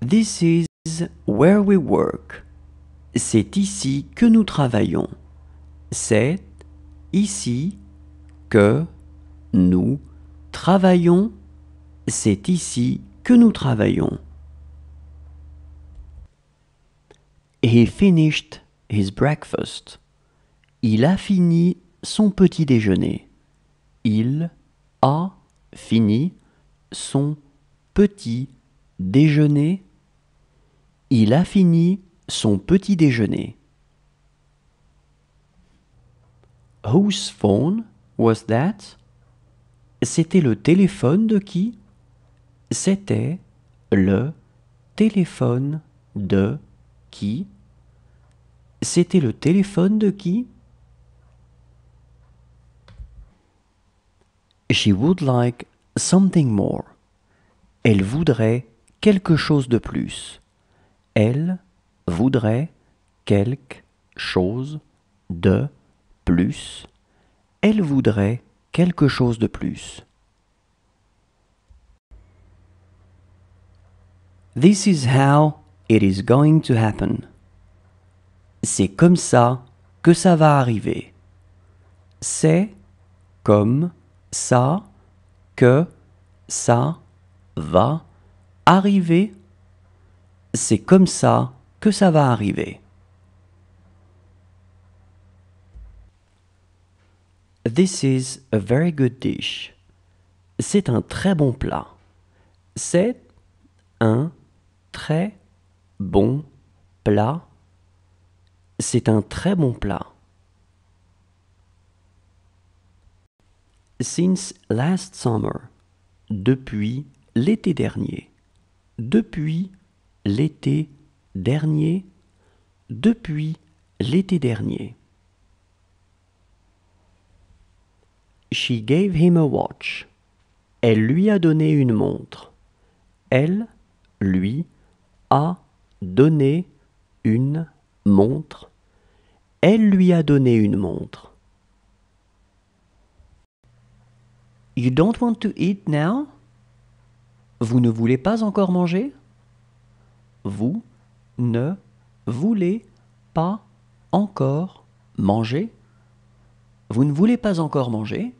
This is where we work. C'est ici que nous travaillons. C'est ici que nous travaillons. C'est ici que nous travaillons. He finished his breakfast. Il a fini son petit déjeuner. Il a fini son petit déjeuner. Il a fini son petit déjeuner. Whose phone was that? C'était le téléphone de qui? C'était le téléphone de qui? C'était le téléphone de qui? She would like something more. Elle voudrait quelque chose de plus elle voudrait quelque chose de plus. Elle voudrait quelque chose de plus. This is how it is going to happen. C'est comme ça que ça va arriver. C'est comme ça que ça va arriver c'est comme ça que ça va arriver. This is a very good dish. C'est un très bon plat. C'est un très bon plat. C'est un très bon plat. Since last summer. Depuis l'été dernier. Depuis l'été dernier, depuis l'été dernier. She gave him a watch. Elle lui a donné une montre. Elle, lui, a donné une montre. Elle lui a donné une montre. You don't want to eat now? Vous ne voulez pas encore manger? vous ne voulez pas encore manger Vous ne voulez pas encore manger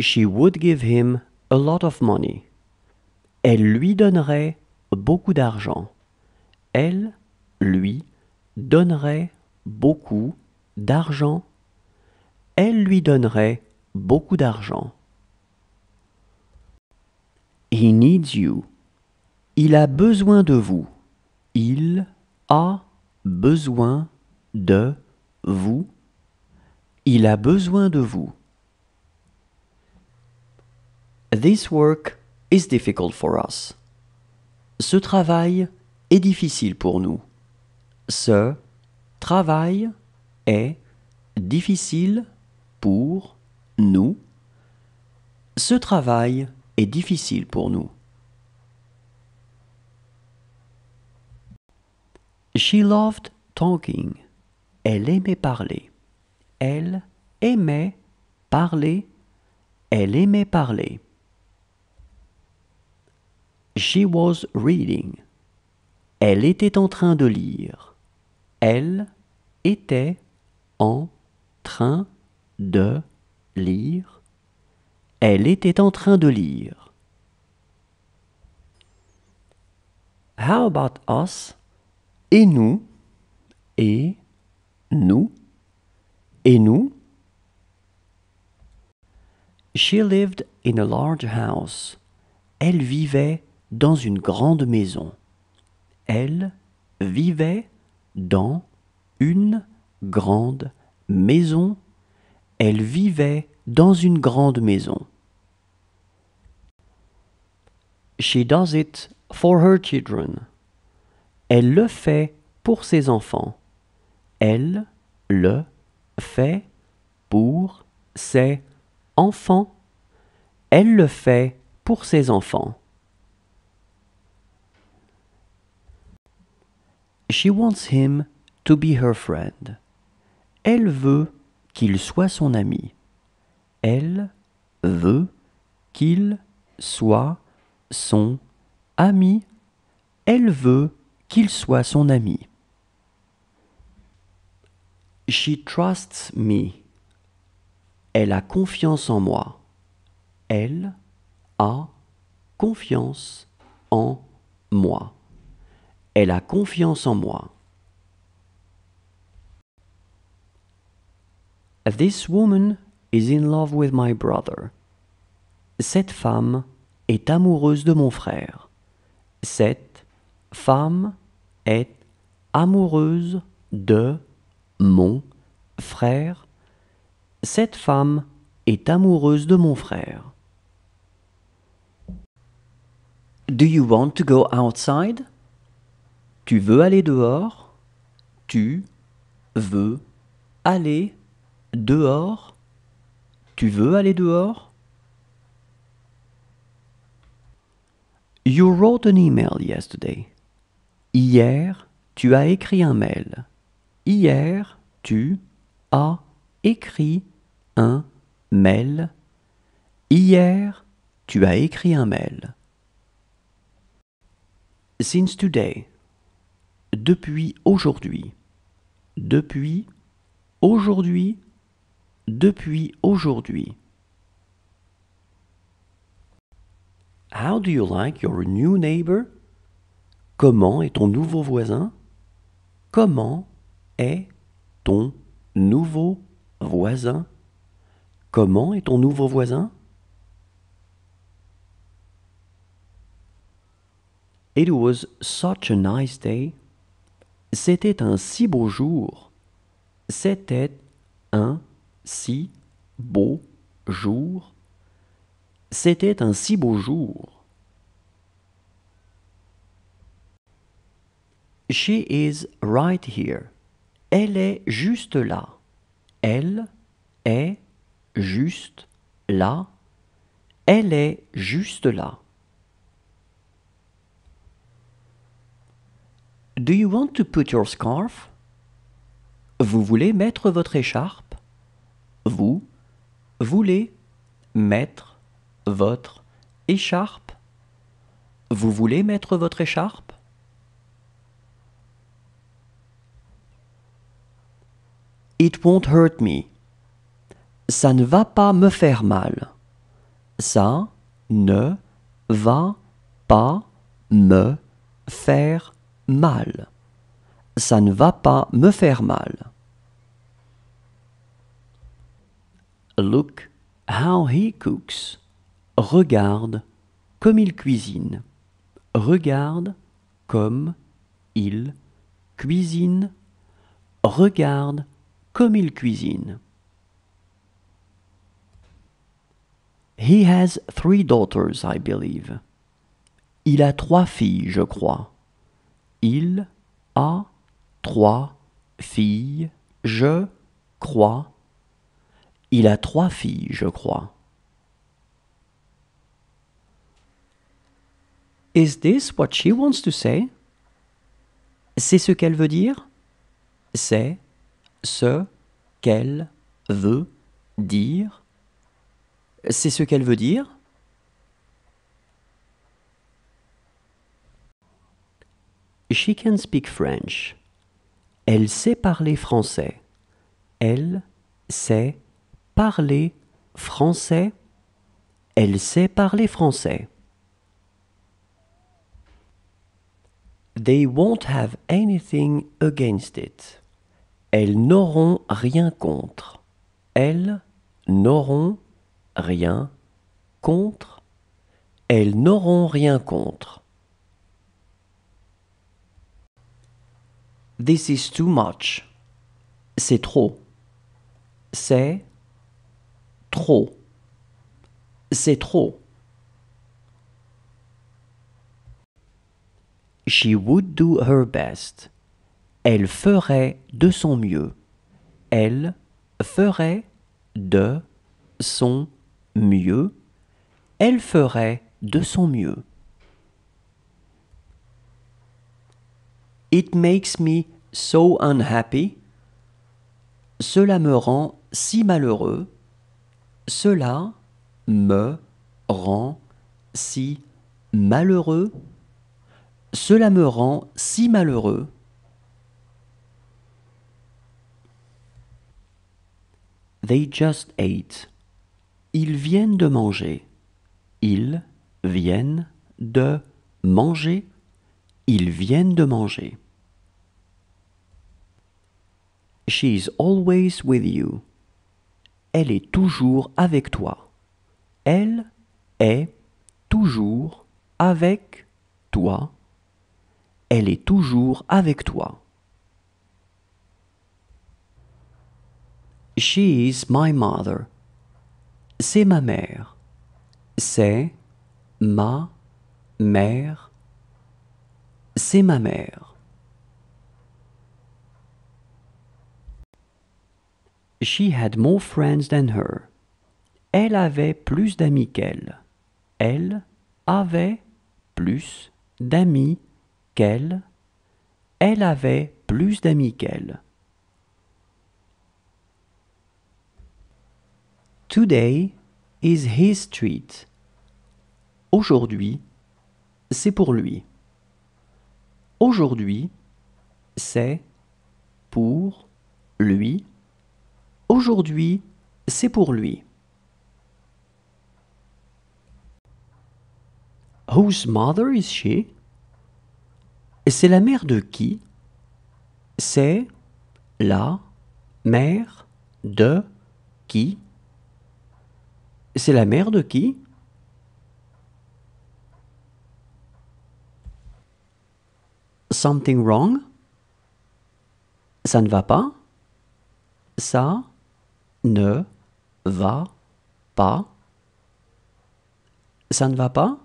She would give him a lot of money. Elle lui donnerait beaucoup d'argent. Elle lui donnerait beaucoup d'argent. Elle lui donnerait beaucoup d'argent. He needs you. Il a besoin de vous. Il a besoin de vous. Il a besoin de vous. This work is difficult for us. Ce travail est difficile pour nous. Ce travail est difficile pour nous. Ce travail difficile pour nous. She loved talking. Elle aimait parler. Elle aimait parler. Elle aimait parler. She was reading. Elle était en train de lire. Elle était en train de lire. Elle était en train de lire. How about us? Et nous? Et nous? Et nous? She lived in a large house. Elle vivait dans une grande maison. Elle vivait dans une grande maison. Elle vivait dans une grande maison. She does it for her children. Elle le fait pour ses enfants. Elle le fait pour ses enfants. Elle le fait pour ses enfants. She wants him to be her friend. Elle veut qu'il soit son ami. Elle veut qu'il soit son ami, Elle veut qu'il soit son ami. She trusts me. Elle a confiance en moi. Elle a confiance en moi. Elle a confiance en moi. This woman is in love with my brother. Cette femme est amoureuse de mon frère. Cette femme est amoureuse de mon frère. Cette femme est amoureuse de mon frère. Do you want to go outside? Tu veux aller dehors? Tu veux aller dehors? Tu veux aller dehors? You wrote an email yesterday. Hier, tu as écrit un mail. Hier, tu as écrit un mail. Hier, tu as écrit un mail. Since today. Depuis aujourd'hui. Depuis aujourd'hui. Depuis aujourd'hui. How do you like your new neighbor? Comment est ton nouveau voisin? Comment est ton nouveau voisin? Comment est ton nouveau voisin? It was such a nice day. C'était un si beau jour. C'était un si beau jour. C'était un si beau jour. She is right here. Elle est juste là. Elle est juste là. Elle est juste là. Do you want to put your scarf? Vous voulez mettre votre écharpe? Vous voulez mettre votre écharpe Vous voulez mettre votre écharpe It won't hurt me. Ça ne va pas me faire mal. Ça ne va pas me faire mal. Ça ne va pas me faire mal. Look how he cooks. Regarde comme il cuisine. Regarde comme il cuisine. Regarde comme il cuisine. He has three daughters, I believe. Il a trois filles, je crois. Il a trois filles, je crois. Il a trois filles, je crois. Is this what she wants to say? C'est ce qu'elle veut dire? C'est ce qu'elle veut dire. C'est ce qu'elle veut dire? She can speak French. Elle sait parler français. Elle sait parler français. Elle sait parler français. They won't have anything against it. Elles n'auront rien contre. Elles n'auront rien contre. Elles n'auront rien contre. This is too much. C'est trop. C'est trop. C'est trop. She would do her best. Elle ferait de son mieux. Elle ferait de son mieux. Elle ferait de son mieux. It makes me so unhappy. Cela me rend si malheureux. Cela me rend si malheureux. Cela me rend si malheureux. They just ate. Ils viennent de manger. Ils viennent de manger. Ils viennent de manger. She is always with you. Elle est toujours avec toi. Elle est toujours avec toi elle est toujours avec toi. She is my mother. C'est ma mère. C'est ma mère. C'est ma mère. She had more friends than her. Elle avait plus d'amis qu'elle. Elle avait plus d'amis qu'elle, elle avait plus d'amis qu'elle. Today is his street. Aujourd'hui, c'est pour lui. Aujourd'hui, c'est pour lui. Aujourd'hui, c'est pour lui. Whose mother is she? C'est la mère de qui C'est la mère de qui C'est la mère de qui Something wrong Ça ne va pas Ça ne va pas Ça ne va pas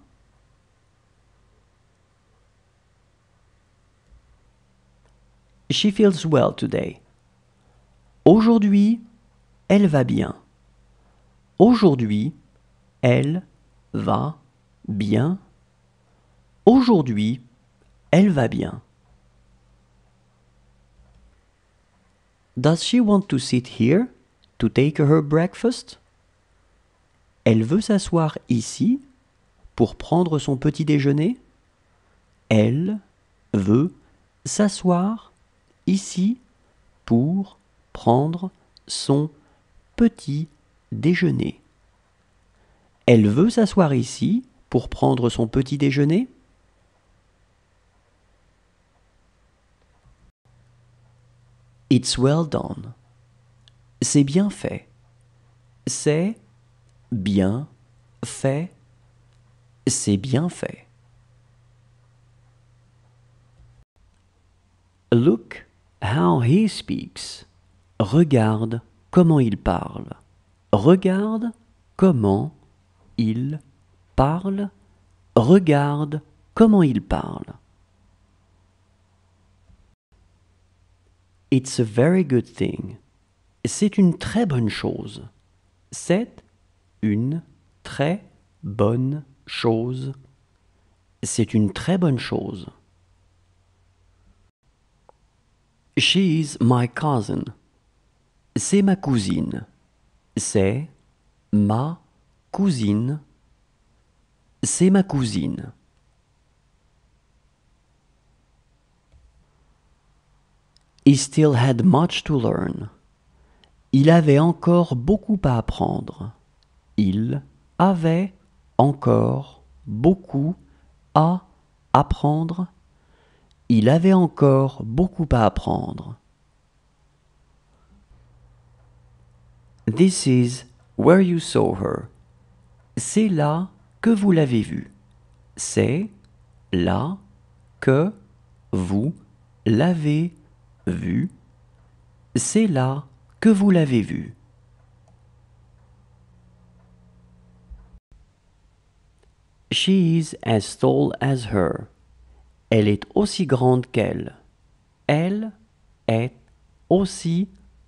She feels well today. Aujourd'hui, elle va bien. Aujourd'hui, elle va bien. Aujourd'hui, elle va bien. Does she want to sit here to take her breakfast? Elle veut s'asseoir ici pour prendre son petit déjeuner? Elle veut s'asseoir ici pour prendre son petit déjeuner. Elle veut s'asseoir ici pour prendre son petit déjeuner It's well done. C'est bien fait. C'est bien fait. C'est bien fait. Look how he speaks. Regarde comment il parle. Regarde comment il parle. Regarde comment il parle. It's a very good thing. C'est une très bonne chose. C'est une très bonne chose. C'est une très bonne chose. She's my cousin. C'est ma cousine. C'est ma cousine. C'est ma cousine. He still had much to learn. Il avait encore beaucoup à apprendre. Il avait encore beaucoup à apprendre. Il avait encore beaucoup à apprendre. This is where you saw her. C'est là que vous l'avez vue. C'est là que vous l'avez vue. She is as tall as her. Elle est aussi grande qu'elle. Elle est aussi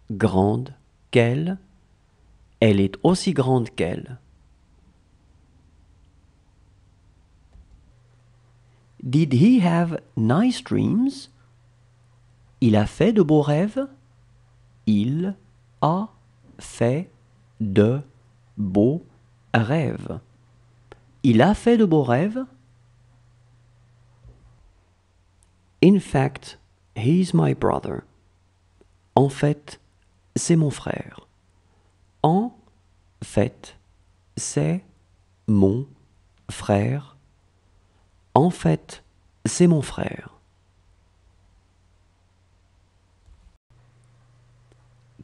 grande qu'elle. Elle est aussi grande qu'elle. Did he have nice dreams? Il a fait de beaux rêves. Il a fait de beaux rêves. Il a fait de beaux rêves. In fact, he's my brother. En fait, c'est mon frère. En fait, c'est mon frère. En fait, c'est mon frère.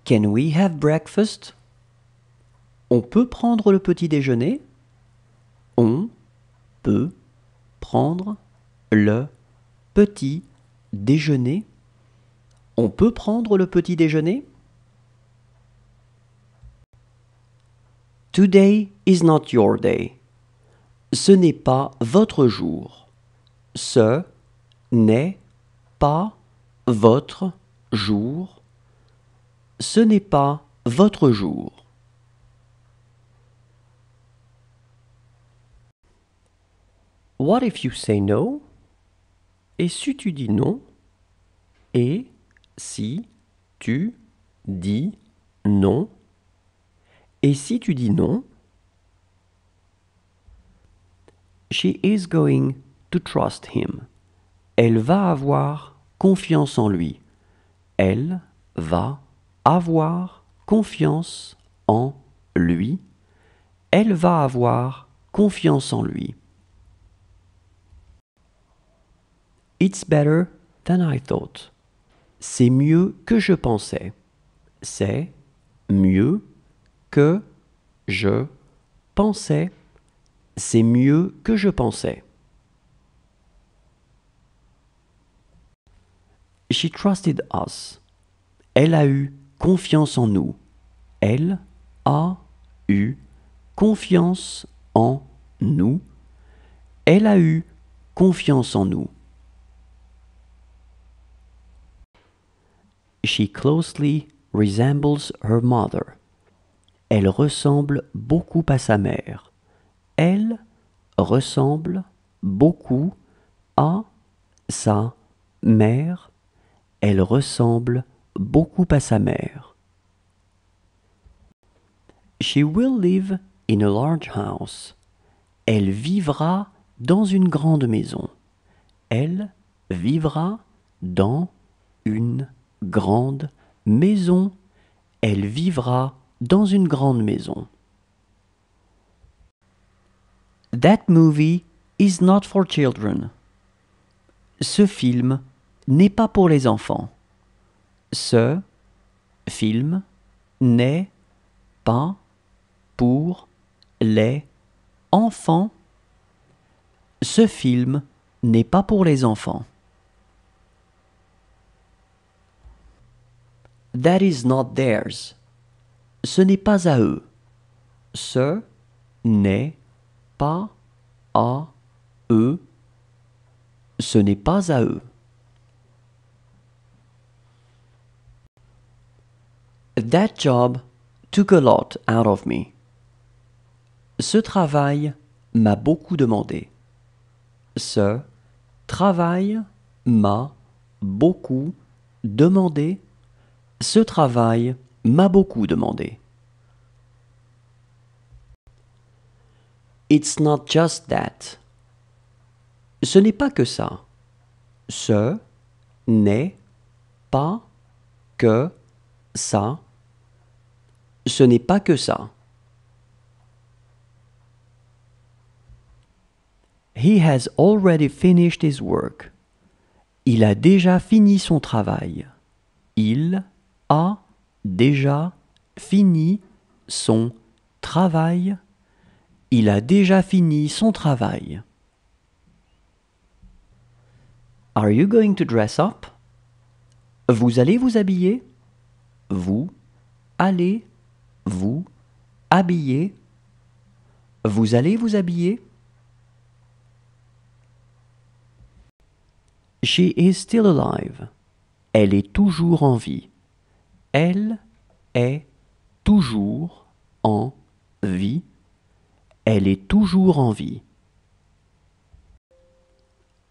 Can we have breakfast? On peut prendre le petit déjeuner? On peut prendre le petit déjeuner. On peut prendre le petit déjeuner Today is not your day. Ce n'est pas votre jour. Ce n'est pas votre jour. Ce n'est pas votre jour. What if you say no? Et si tu dis non, et si tu dis non, et si tu dis non, she is going to trust him. Elle va avoir confiance en lui. Elle va avoir confiance en lui. Elle va avoir confiance en lui. It's better than I thought. C'est mieux que je pensais. C'est mieux que je pensais. C'est mieux que je pensais. She trusted us. Elle a eu confiance en nous. Elle a eu confiance en nous. Elle a eu confiance en nous. She closely resembles her mother. Elle ressemble beaucoup à sa mère. Elle ressemble beaucoup à sa mère. Elle ressemble beaucoup à sa mère. She will live in a large house. Elle vivra dans une grande maison. Elle vivra dans une grande maison. Elle vivra dans une grande maison. That movie is not for children. Ce film n'est pas pour les enfants. Ce film n'est pas pour les enfants. Ce film n'est pas pour les enfants. That is not theirs. Ce n'est pas à eux. Ce n'est pas à eux. Ce n'est pas à eux. That job took a lot out of me. Ce travail m'a beaucoup demandé. Ce travail m'a beaucoup demandé ce travail m'a beaucoup demandé. It's not just that. Ce n'est pas que ça. Ce n'est pas que ça. Ce n'est pas que ça. He has already finished his work. Il a déjà fini son travail. Il a déjà fini son travail. Il a déjà fini son travail. Are you going to dress up? Vous allez vous habiller? Vous allez vous habiller? Vous allez vous habiller? She is still alive. Elle est toujours en vie. Elle est toujours en vie. Elle est toujours en vie.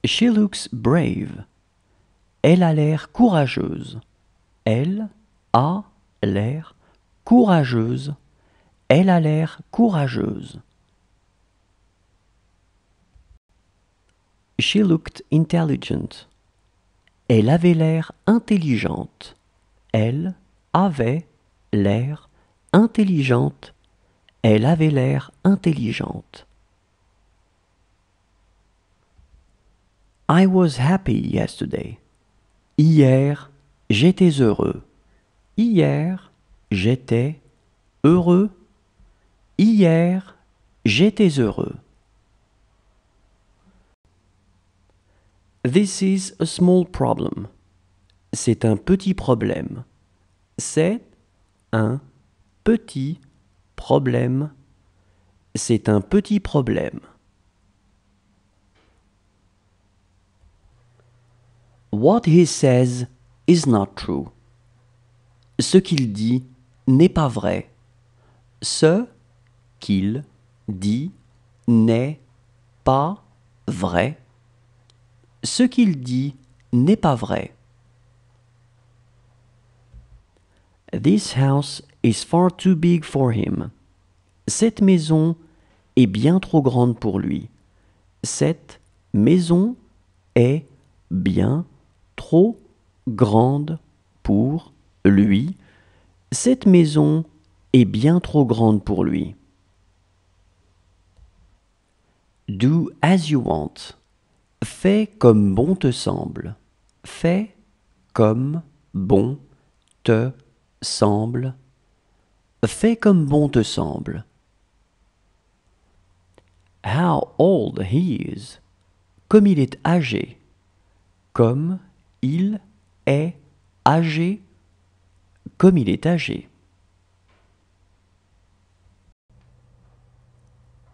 She looks brave. Elle a l'air courageuse. Elle a l'air courageuse. Elle a l'air courageuse. She looked intelligent. Elle avait l'air intelligente. Elle avait l'air intelligente. Elle avait l'air intelligente. I was happy yesterday. Hier, j'étais heureux. Hier, j'étais heureux. Hier, j'étais heureux. This is a small problem. C'est un petit problème. C'est un petit problème. C'est un petit problème. What he says is not true. Ce qu'il dit n'est pas vrai. Ce qu'il dit n'est pas vrai. Ce qu'il dit n'est pas vrai. This house is far too big for him. Cette maison est bien trop grande pour lui. Cette maison est bien trop grande pour lui. Cette maison est bien trop grande pour lui. Do as you want. Fais comme bon te semble. Fais comme bon te semble semble, fais comme bon te semble. How old he is, comme il est âgé, comme il est âgé, comme il est âgé.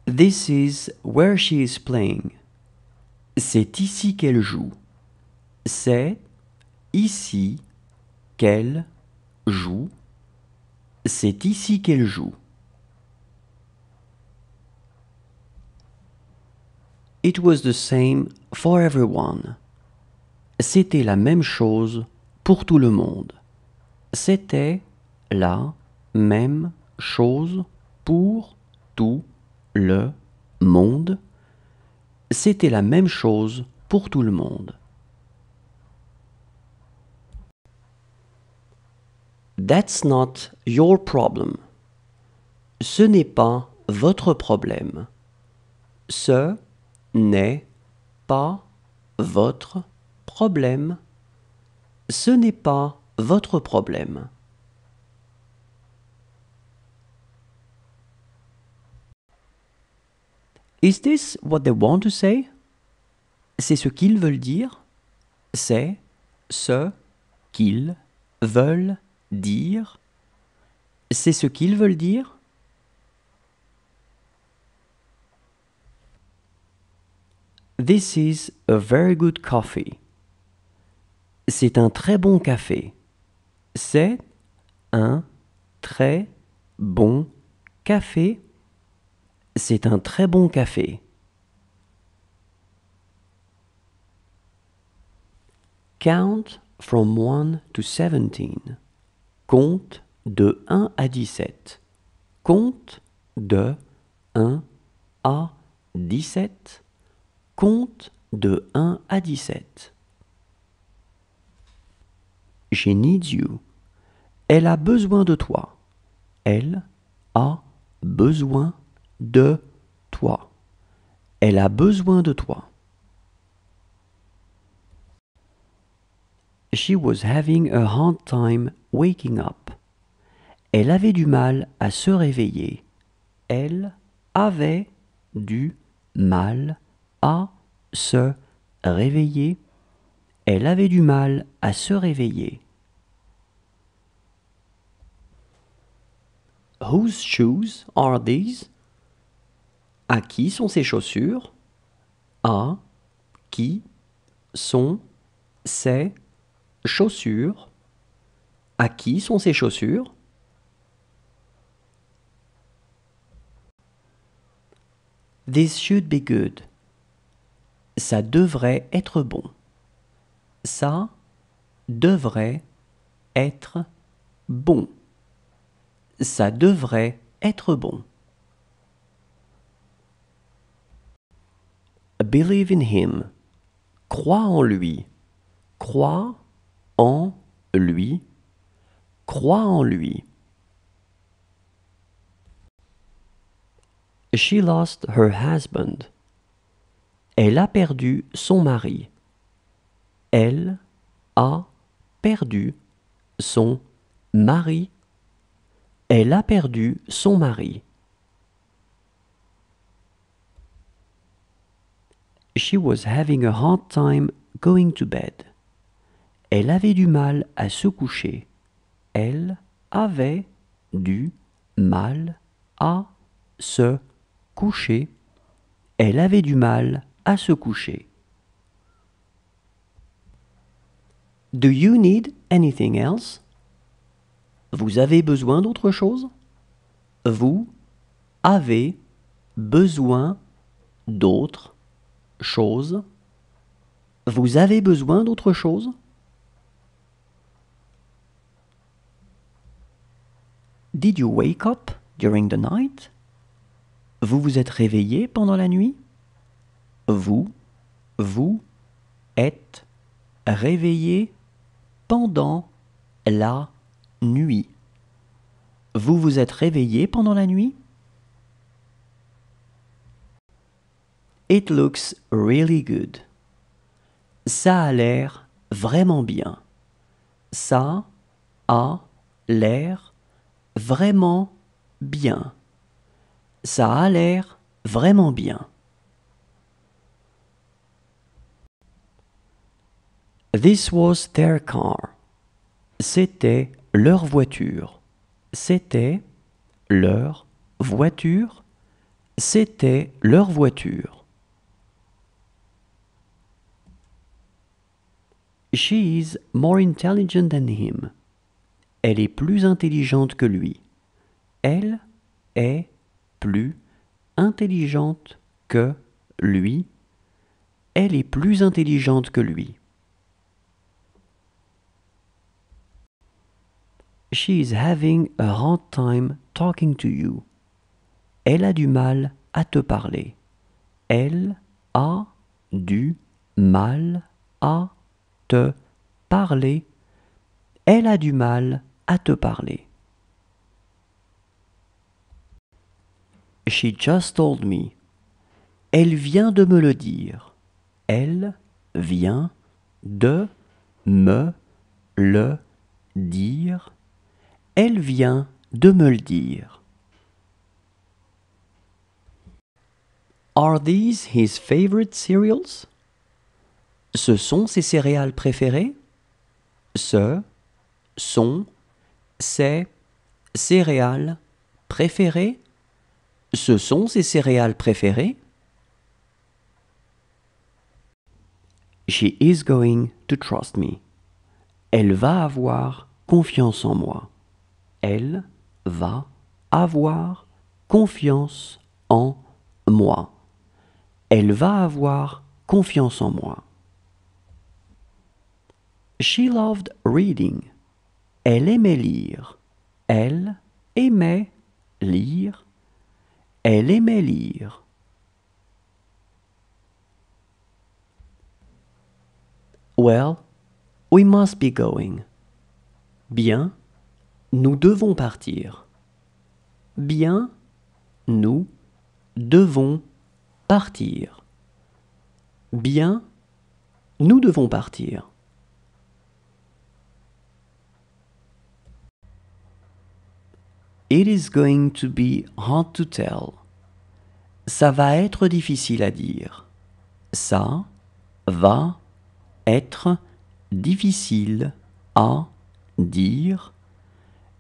This is where she is playing. C'est ici qu'elle joue. C'est ici qu'elle joue, c'est ici qu'elle joue. It was the same for everyone. C'était la même chose pour tout le monde. C'était la même chose pour tout le monde. C'était la même chose pour tout le monde. That's not your problem. Ce n'est pas votre problème. Ce n'est pas votre problème. Ce n'est pas votre problème. Is this what they want to say? C'est ce qu'ils veulent dire. C'est ce qu'ils veulent dire, c'est ce qu'ils veulent dire This is a very good coffee. C'est un très bon café. C'est un très bon café. C'est un très bon café. Count from 1 to 17. Compte de 1 à 17. Compte de 1 à 17. Compte de 1 à 17. She needs you. Elle a besoin de toi. Elle a besoin de toi. Elle a besoin de toi. She was having a hard time waking up. Elle avait du mal à se réveiller. Elle avait du mal à se réveiller. Elle avait du mal à se réveiller. Whose shoes are these? À qui sont ces chaussures? À qui sont ces chaussures. À qui sont ces chaussures This should be good. Ça devrait être bon. Ça devrait être bon. Ça devrait être bon. Believe in him. Crois en lui. Crois en lui, croit en lui. She lost her husband. Elle a perdu son mari. Elle a perdu son mari. Elle a perdu son mari. She was having a hard time going to bed. Elle avait du mal à se coucher. Elle avait du mal à se coucher. Elle avait du mal à se coucher. Do you need anything else? Vous avez besoin d'autre chose? Vous avez besoin d'autre chose? Vous avez besoin d'autre chose? Did you wake up during the night? Vous vous êtes réveillé pendant la nuit? Vous, vous êtes réveillé pendant la nuit. Vous vous êtes réveillé pendant la nuit? It looks really good. Ça a l'air vraiment bien. Ça a l'air vraiment bien. Ça a l'air vraiment bien. This was their car. C'était leur voiture. C'était leur voiture. C'était leur voiture. She is more intelligent than him. Elle est plus intelligente que lui. Elle est plus intelligente que lui. Elle est plus intelligente que lui. She is having a hard time talking to you. Elle a du mal à te parler. Elle a du mal à te parler. Elle a du mal à te parler. She just told me. Elle vient de me le dire. Elle vient de me le dire. Elle vient de me le dire. Are these his favorite cereals? Ce sont ses céréales préférées? Ce sont ces céréales préférées Ce sont ces céréales préférées She is going to trust me. Elle va avoir confiance en moi. Elle va avoir confiance en moi. Elle va avoir confiance en moi. She loved reading. Elle aimait lire. Elle aimait lire. Elle aimait lire. Well, we must be going. Bien, nous devons partir. Bien, nous devons partir. Bien, nous devons partir. It is going to be hard to tell. Ça va être difficile à dire. Ça va être difficile à dire.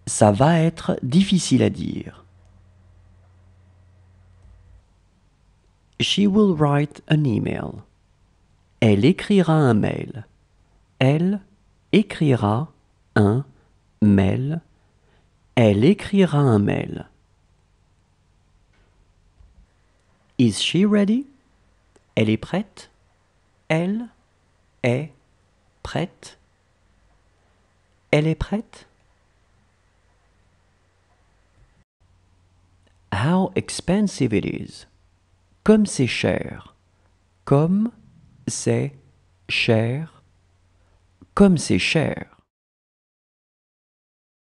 Ça va être difficile à dire. She will write an email. Elle écrira un mail. Elle écrira un mail elle écrira un mail. Is she ready? Elle est prête. Elle est prête. Elle est prête. How expensive it is. Comme c'est cher. Comme c'est cher. Comme c'est cher.